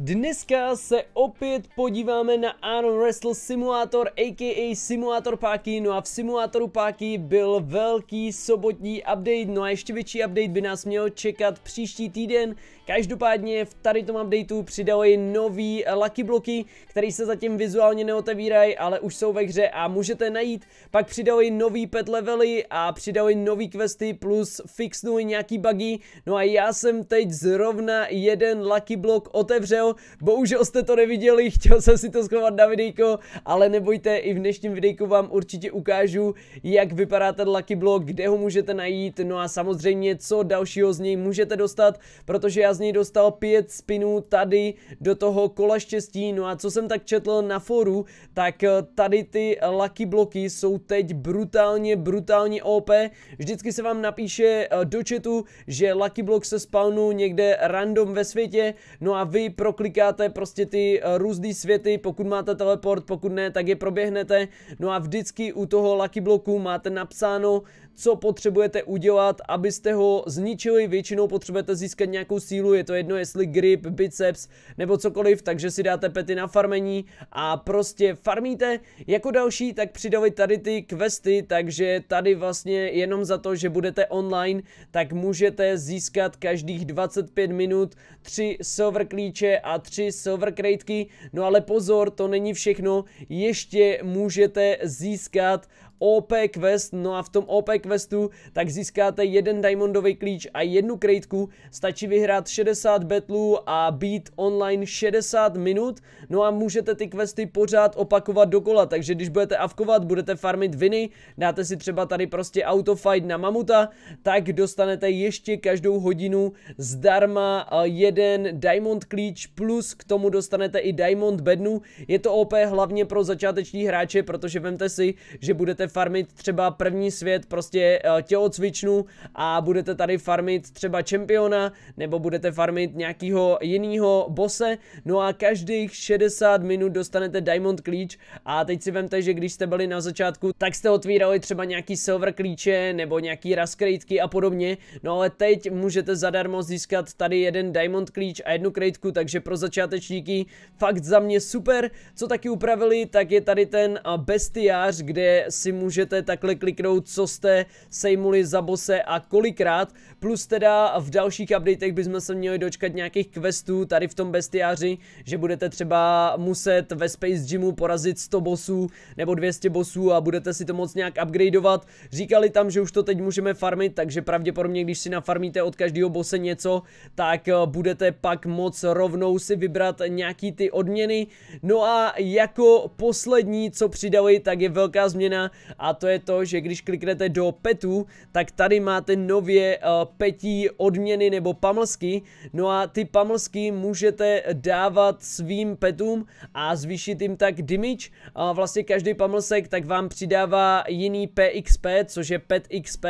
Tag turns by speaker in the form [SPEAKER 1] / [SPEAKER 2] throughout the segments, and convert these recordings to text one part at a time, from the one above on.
[SPEAKER 1] Dneska se opět podíváme na Anon Wrestle Simulator aka Simulator Páky, no a v simulatoru Páky byl velký sobotní update, no a ještě větší update by nás měl čekat příští týden. Každopádně v tady tom updateu přidali nový lucky bloky, který se zatím vizuálně neotevírají, ale už jsou ve hře a můžete najít. Pak přidali nový pet levely a přidali nový questy plus fixnuli nějaký buggy, no a já jsem teď zrovna jeden lucky blok otevřel kanál. Bohužel jste to neviděli, chtěl jsem si to schovat na videjko, ale nebojte, i v dnešním videjku vám určitě ukážu, jak vypadá ten Lucky Block, kde ho můžete najít, no a samozřejmě, co dalšího z něj můžete dostat, protože já z něj dostal pět spinů tady do toho kola štěstí, no a co jsem tak četl na foru, tak eh, tady ty Lucky Blocky jsou teď brutálně, brutálně OP, vždycky se vám napíše eh, do chatu, že Lucky Block se spawnu někde random ve světě, no a vy pro proklikáte prostě ty eh, různé světy, pokud máte teleport, pokud ne, tak je proběhnete. No a vždycky u toho lucky bloku máte napsáno, co potřebujete udělat, abyste ho zničili. Většinou potřebujete získat nějakou sílu, je to jedno jestli grip, biceps nebo cokoliv, takže si dáte pety na farmení a prostě farmíte. Jako další, tak přidali tady ty questy, takže tady vlastně jenom za to, že budete online, tak můžete získat každých 25 minut 3 silver klíče a tři silver krejtky. No ale pozor, to není všechno, ještě můžete získat OP quest, no a v tom OP questu tak získáte jeden diamondový klíč a jednu krejtku, stačí vyhrát 60 betlů a být online 60 minut, no a můžete ty questy pořád opakovat dokola, takže když budete avkovat, budete farmit viny, dáte si třeba tady prostě autofight na mamuta, tak dostanete ještě každou hodinu zdarma eh, jeden diamond klíč plus k tomu dostanete i diamond bednu, je to OP hlavně pro začáteční hráče, protože vemte si, že budete farmit třeba první svět, prostě eh, tělocvičnu a budete tady farmit třeba čempiona, nebo budete farmit nějakýho jinýho bose, no a každých 60 minut dostanete diamond klíč a teď si vemte, že když jste byli na začátku, tak jste otvírali třeba nějaký silver klíče nebo nějaký raskrejtky a podobně, no ale teď můžete zadarmo získat tady jeden diamond klíč a jednu krejtku, takže pro začátečníky fakt za mě super. Co taky upravili, tak je tady ten eh, bestiář, kde si můžete takhle kliknout, co jste sejmuli za bose a kolikrát. Plus teda v dalších updatech bychom se měli dočkat nějakých questů tady v tom bestiáři, že budete třeba muset ve Space Gymu porazit 100 bosů nebo 200 bosů a budete si to moc nějak upgradeovat. Říkali tam, že už to teď můžeme farmit, takže pravděpodobně, když si nafarmíte od každého bose něco, tak eh, budete pak moc rovnou si vybrat nějaký ty odměny. No a jako poslední, co přidali, tak je velká změna a to je to, že když kliknete do petu, tak tady máte nově eh, petí odměny nebo pamlsky, no a ty pamlsky můžete dávat svým petům a zvýšit jim tak damage a vlastně každý pamlsek tak vám přidává jiný PXP, což je pet XP,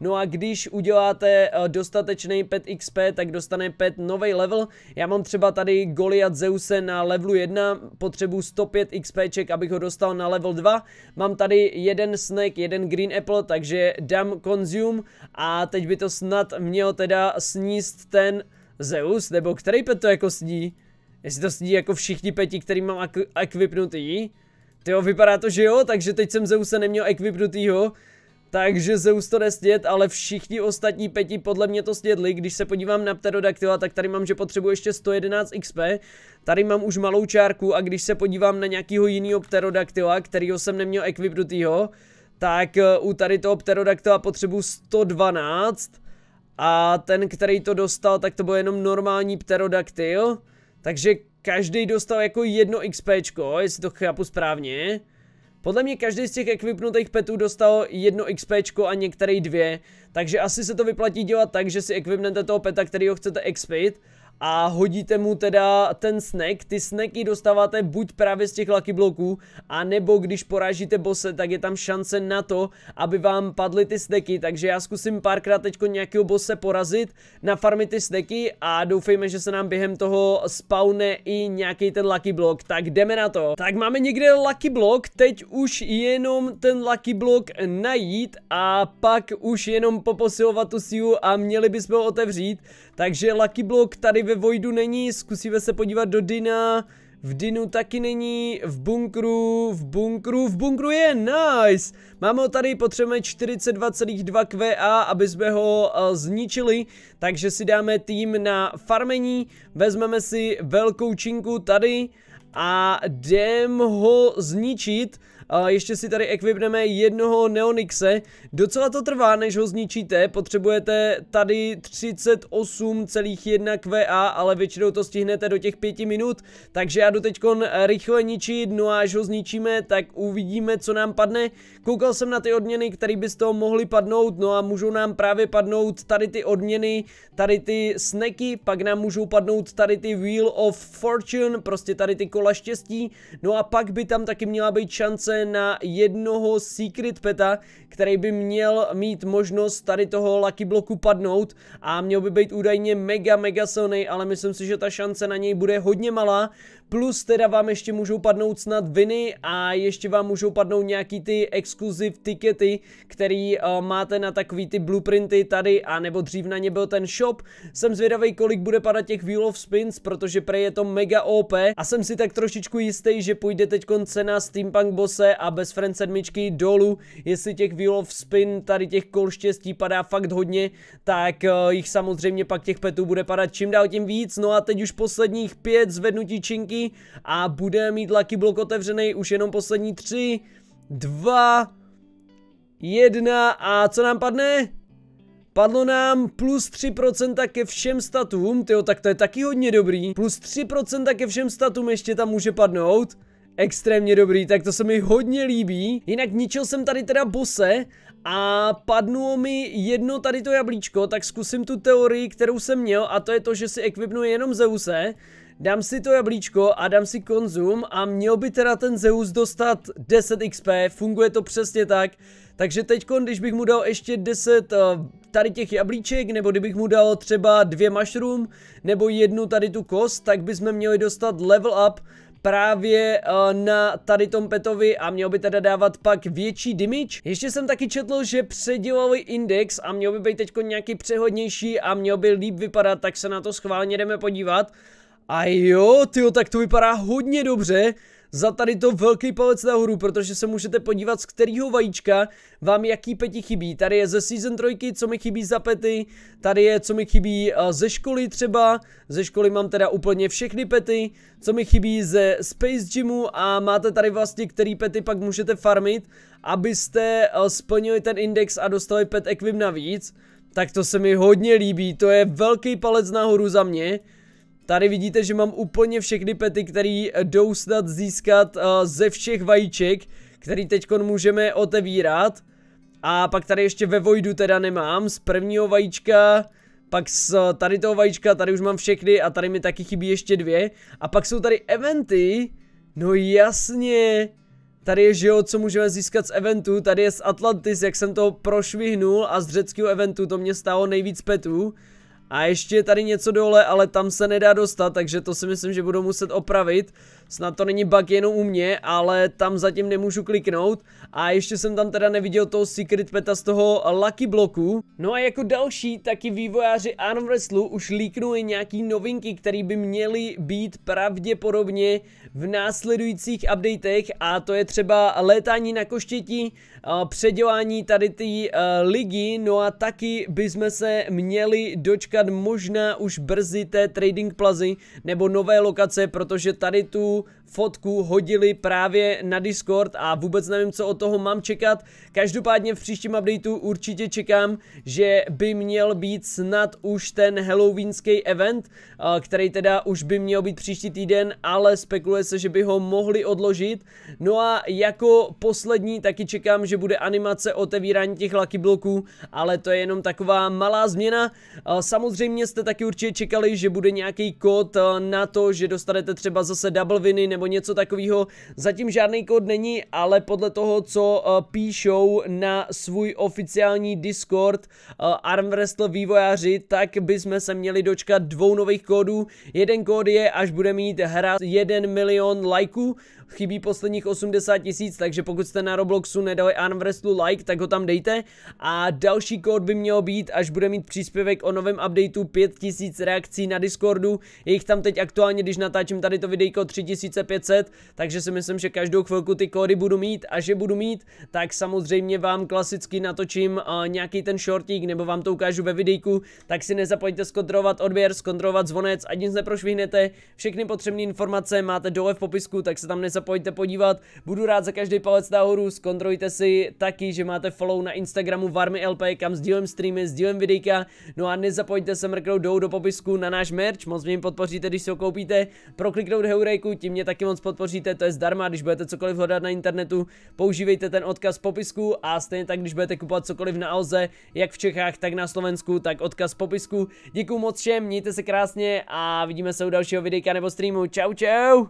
[SPEAKER 1] no a když uděláte eh, dostatečný pet XP, tak dostane pet nový level, já mám třeba tady Goliath Zeuse na levelu 1, potřebuji 105 XPček, abych ho dostal na level 2, mám tady jeden snack, jeden green apple, takže dám consume a teď by to snad měl teda sníst ten Zeus, nebo který pet to jako sní? Jestli to sní jako všichni peti, který mám ekvipnutý? Ak Tyjo, vypadá to, že jo, takže teď jsem Zeusa neměl ekvipnutýho, takže Zeus to nesnět, ale všichni ostatní pěti podle mě to snědli. Když se podívám na pterodaktyla, tak tady mám, že potřebuji ještě 111 XP. Tady mám už malou čárku a když se podívám na nějakýho jinýho pterodaktyla, kterýho jsem neměl equipnutýho, tak eh, u tady toho pterodaktyla potřebuji 112 a ten, který to dostal, tak to byl jenom normální pterodaktyl. Takže každý dostal jako jedno XP, jestli to chápu správně. Podle mě každý z těch ekvipnutých petů dostal jedno XP a některý dvě, takže asi se to vyplatí dělat tak, že si ekvipnete toho peta, který ho chcete expit a hodíte mu teda ten snack. Ty snacky dostáváte buď právě z těch lucky bloků, a nebo když porážíte bose, tak je tam šance na to, aby vám padly ty snacky. Takže já zkusím párkrát teď nějakého bose porazit, nafarmit ty snacky a doufejme, že se nám během toho spawne i nějaký ten lucky blok. Tak jdeme na to. Tak máme někde lucky blok, teď už jenom ten lucky blok najít a pak už jenom poposilovat tu sílu a měli bychom ho otevřít. Takže Lucky Block tady ve Voidu není, zkusíme se podívat do Dina. V Dinu taky není, v bunkru, v bunkru, v bunkru je, nice! Máme ho tady, potřebujeme 42,2 QA, aby jsme ho uh, zničili, takže si dáme tým na farmení, vezmeme si velkou činku tady a jdem ho zničit. A ještě si tady ekvipneme jednoho Neonixe. Docela to trvá, než ho zničíte. Potřebujete tady 38,1 QA, ale většinou to stihnete do těch 5 minut. Takže já jdu teď rychle ničit, no a až ho zničíme, tak uvidíme, co nám padne. Koukal jsem na ty odměny, které by z toho mohly padnout, no a můžou nám právě padnout tady ty odměny, tady ty sneky. pak nám můžou padnout tady ty Wheel of Fortune, prostě tady ty kola štěstí, no a pak by tam taky měla být šance na jednoho secret peta, který by měl mít možnost tady toho lucky bloku padnout a měl by být údajně mega mega silný, ale myslím si, že ta šance na něj bude hodně malá, plus teda vám ještě můžou padnout snad viny a ještě vám můžou padnout nějaký ty exkluziv tikety, který uh, máte na takový ty blueprinty tady, a nebo dřív na ně byl ten shop. Jsem zvědavý, kolik bude padat těch Wheel of Spins, protože pre je to mega OP a jsem si tak trošičku jistý, že půjde teď cena Steampunk bose a bez Friend 7 dolů, jestli těch Wheel of Spin tady těch kol štěstí padá fakt hodně, tak uh, jich samozřejmě pak těch petů bude padat čím dál tím víc, no a teď už posledních pět zvednutí činky taky a bude mít Lucky Block otevřený už jenom poslední tři, dva, jedna a co nám padne? Padlo nám plus 3% ke všem statům, tyjo, tak to je taky hodně dobrý. Plus 3% ke všem statům ještě tam může padnout. Extrémně dobrý, tak to se mi hodně líbí. Jinak ničil jsem tady teda bose a padnulo mi jedno tady to jablíčko, tak zkusím tu teorii, kterou jsem měl a to je to, že si ekvipnu jenom Zeuse dám si to jablíčko a dám si konzum a měl by teda ten Zeus dostat 10 XP, funguje to přesně tak. Takže teď, když bych mu dal ještě 10 eh, tady těch jablíček, nebo kdybych mu dal třeba dvě mushroom, nebo jednu tady tu kost, tak bychom měli dostat level up právě uh, na tady tom petovi a měl by teda dávat pak větší damage. Ještě jsem taky četl, že předělali index a měl by být teď nějaký přehodnější a měl by líp vypadat, tak se na to schválně jdeme podívat. A jo, ty, tak to vypadá hodně dobře. Za tady to velký palec nahoru, protože se můžete podívat, z kterého vajíčka vám jaký peti chybí. Tady je ze Season 3, co mi chybí za pety, tady je, co mi chybí ze školy třeba, ze školy mám teda úplně všechny pety, co mi chybí ze Space Gymu a máte tady vlastně, který pety pak můžete farmit, abyste splnili ten index a dostali pet equip navíc. Tak to se mi hodně líbí, to je velký palec nahoru za mě. Tady vidíte, že mám úplně všechny pety, které eh, jdou snad získat uh, ze všech vajíček, který teď můžeme otevírat. A pak tady ještě ve Voidu teda nemám, z prvního vajíčka, pak z eh, tady toho vajíčka, tady už mám všechny a tady mi taky chybí ještě dvě. A pak jsou tady eventy, no jasně, tady je že jo, co můžeme získat z eventu, tady je z Atlantis, jak jsem to prošvihnul a z řeckého eventu to mě stálo nejvíc petů. A ještě je tady něco dole, ale tam se nedá dostat, takže to si myslím, že budu muset opravit. Snad to není bug jenom u mě, ale tam zatím nemůžu kliknout. A ještě jsem tam teda neviděl toho secret peta z toho lucky bloku. No a jako další, taky vývojáři Arm Wrestlu už líknuli nějaký novinky, které by měly být pravděpodobně v následujících updatech. A to je třeba létání na koštěti, předělání tady ty eh, ligy, no a taky bychom se měli dočkat získat možná už brzy té trading plazy nebo nové lokace, protože tady tu fotku hodili právě na Discord a vůbec nevím, co od toho mám čekat. Každopádně v příštím updateu určitě čekám, že by měl být snad už ten halloweenský event, eh, který teda už by měl být příští týden, ale spekuluje se, že by ho mohli odložit. No a jako poslední taky čekám, že bude animace otevírání těch lucky bloků, ale to je jenom taková malá změna. Eh, samozřejmě jste taky určitě čekali, že bude nějaký kód eh, na to, že dostanete třeba zase double viny nebo něco takového. Zatím žádný kód není, ale podle toho, co eh, píšou na svůj oficiální Discord eh, Arm Wrestle vývojáři, tak bychom se měli dočkat dvou nových kódů. Jeden kód je, až bude mít hra 1 milion lajků, chybí posledních 80 tisíc, takže pokud jste na Robloxu nedali Arm like, tak ho tam dejte. A další kód by měl být, až bude mít příspěvek o novém updateu 5000 reakcí na Discordu. Je jich tam teď aktuálně, když natáčím tady to videjko 3000 500, takže si myslím, že každou chvilku ty kódy budu mít a že budu mít, tak samozřejmě vám klasicky natočím uh, nějaký ten shortík nebo vám to ukážu ve videjku, tak si nezapomeňte zkontrolovat odběr, zkontrolovat zvonec, ať nic neprošvihnete, všechny potřebné informace máte dole v popisku, tak se tam nezapomeňte podívat, budu rád za každý palec nahoru, zkontrolujte si taky, že máte follow na Instagramu Varmy LP, kam sdílím streamy, sdílím videjka, no a nezapomeňte se mrknout do popisku na náš merch, moc mě podpoříte, když si ho koupíte, prokliknout heurejku, tím mě tak taky moc podpoříte, to je zdarma, když budete cokoliv hledat na internetu, používejte ten odkaz v popisku a stejně tak, když budete kupovat cokoliv na Alze, jak v Čechách, tak na Slovensku, tak odkaz v popisku. Děkuju moc všem, mějte se krásně a vidíme se u dalšího videa nebo streamu. Čau, čau!